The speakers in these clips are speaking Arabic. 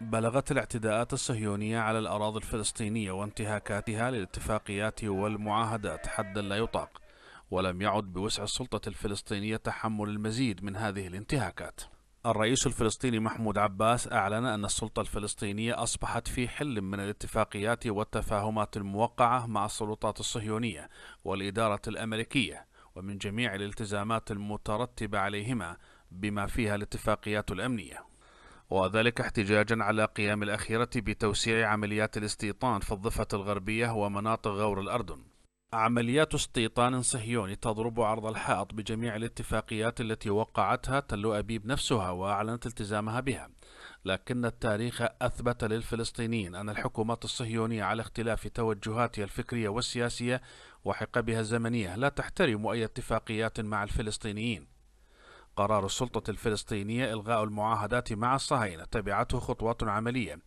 بلغت الاعتداءات الصهيونية على الأراضي الفلسطينية وانتهاكاتها للاتفاقيات والمعاهدات حدا لا يطاق ولم يعد بوسع السلطة الفلسطينية تحمل المزيد من هذه الانتهاكات الرئيس الفلسطيني محمود عباس أعلن أن السلطة الفلسطينية أصبحت في حل من الاتفاقيات والتفاهمات الموقعة مع السلطات الصهيونية والإدارة الأمريكية ومن جميع الالتزامات المترتبة عليهما بما فيها الاتفاقيات الأمنية وذلك احتجاجا على قيام الأخيرة بتوسيع عمليات الاستيطان في الضفة الغربية ومناطق غور الأردن عمليات استيطان صهيوني تضرب عرض الحائط بجميع الاتفاقيات التي وقعتها تل أبيب نفسها وأعلنت التزامها بها لكن التاريخ أثبت للفلسطينيين أن الحكومات الصهيونية على اختلاف توجهاتها الفكرية والسياسية وحقبها الزمنية لا تحترم أي اتفاقيات مع الفلسطينيين قرار السلطة الفلسطينية إلغاء المعاهدات مع الصهاينة تبعته خطوات عملية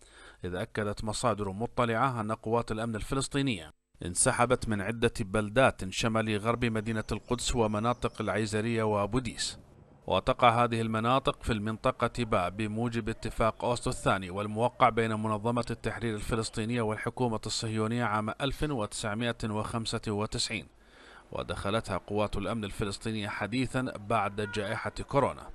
إذ أكدت مصادر مطلعة أن قوات الأمن الفلسطينية انسحبت من عدة بلدات شمال غرب مدينة القدس ومناطق العيزرية وأبوديس وتقع هذه المناطق في المنطقة باء بموجب اتفاق أوسلو الثاني والموقع بين منظمة التحرير الفلسطينية والحكومة الصهيونية عام 1995 ودخلتها قوات الأمن الفلسطينية حديثا بعد جائحة كورونا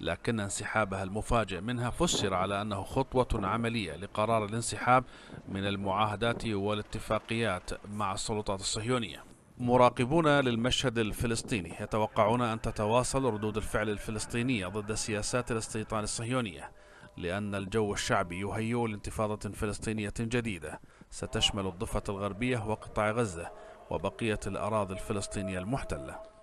لكن انسحابها المفاجئ منها فسر على أنه خطوة عملية لقرار الانسحاب من المعاهدات والاتفاقيات مع السلطات الصهيونية مراقبون للمشهد الفلسطيني يتوقعون أن تتواصل ردود الفعل الفلسطينية ضد سياسات الاستيطان الصهيونية لأن الجو الشعبي يهيئ لانتفاضة فلسطينية جديدة ستشمل الضفة الغربية وقطاع غزة وبقية الأراضي الفلسطينية المحتلة